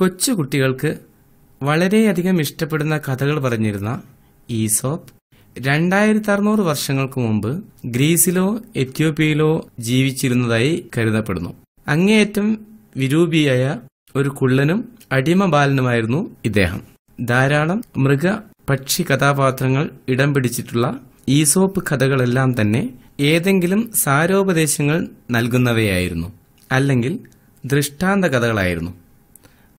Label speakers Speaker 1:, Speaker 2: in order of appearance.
Speaker 1: കൊച്ചുകുട്ടികൾക്ക് വളരെയധികം ഇഷ്ടപ്പെടുന്ന കഥകൾ പറഞ്ഞിരുന്ന ഈസോപ്പ് രണ്ടായിരത്തി അറുന്നൂറ് വർഷങ്ങൾക്ക് മുമ്പ് ഗ്രീസിലോ എത്യോപ്യയിലോ ജീവിച്ചിരുന്നതായി കരുതപ്പെടുന്നു അങ്ങേയറ്റം വിരൂപിയായ ഒരു കുള്ളനും അടിമ ബാലനുമായിരുന്നു ഇദ്ദേഹം ധാരാളം മൃഗ പക്ഷി കഥാപാത്രങ്ങൾ ഇടം പിടിച്ചിട്ടുള്ള ഈസോപ്പ് കഥകളെല്ലാം തന്നെ ഏതെങ്കിലും സാരോപദേശങ്ങൾ നൽകുന്നവയായിരുന്നു അല്ലെങ്കിൽ ദൃഷ്ടാന്ത കഥകളായിരുന്നു